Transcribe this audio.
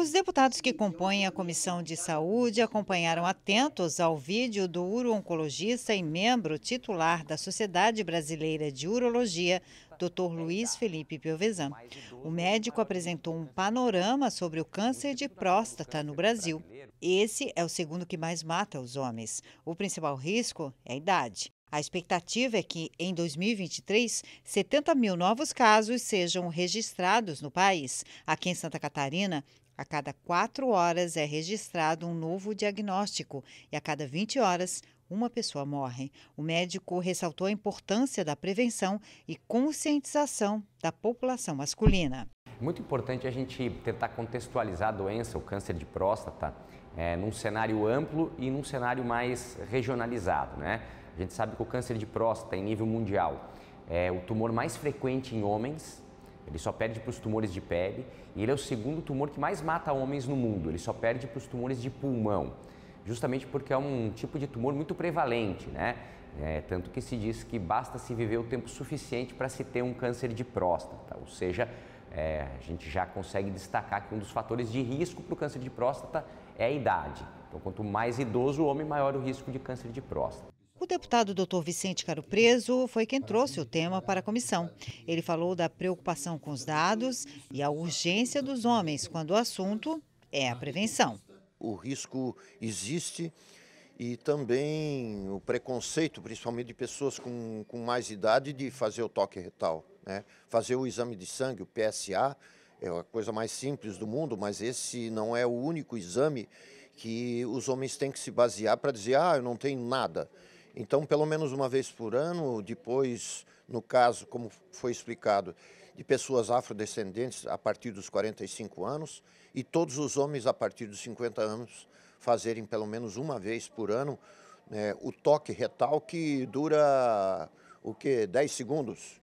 Os deputados que compõem a Comissão de Saúde acompanharam atentos ao vídeo do uro-oncologista e membro titular da Sociedade Brasileira de Urologia, Dr. Luiz Felipe Piovesan. O médico apresentou um panorama sobre o câncer de próstata no Brasil. Esse é o segundo que mais mata os homens. O principal risco é a idade. A expectativa é que, em 2023, 70 mil novos casos sejam registrados no país. Aqui em Santa Catarina, a cada quatro horas é registrado um novo diagnóstico e a cada 20 horas, uma pessoa morre. O médico ressaltou a importância da prevenção e conscientização da população masculina muito importante a gente tentar contextualizar a doença, o câncer de próstata, é, num cenário amplo e num cenário mais regionalizado. Né? A gente sabe que o câncer de próstata, em nível mundial, é o tumor mais frequente em homens, ele só perde para os tumores de pele, e ele é o segundo tumor que mais mata homens no mundo, ele só perde para os tumores de pulmão, justamente porque é um tipo de tumor muito prevalente, né? É, tanto que se diz que basta se viver o tempo suficiente para se ter um câncer de próstata, ou seja, é, a gente já consegue destacar que um dos fatores de risco para o câncer de próstata é a idade. Então, quanto mais idoso o homem, maior o risco de câncer de próstata. O deputado Dr. Vicente Caro Preso foi quem trouxe o tema para a comissão. Ele falou da preocupação com os dados e a urgência dos homens quando o assunto é a prevenção. O risco existe e também o preconceito, principalmente de pessoas com, com mais idade, de fazer o toque retal. Né? Fazer o exame de sangue, o PSA, é a coisa mais simples do mundo, mas esse não é o único exame que os homens têm que se basear para dizer, ah, eu não tenho nada. Então, pelo menos uma vez por ano, depois, no caso, como foi explicado, de pessoas afrodescendentes a partir dos 45 anos e todos os homens a partir dos 50 anos fazerem pelo menos uma vez por ano né, o toque retal que dura o que 10 segundos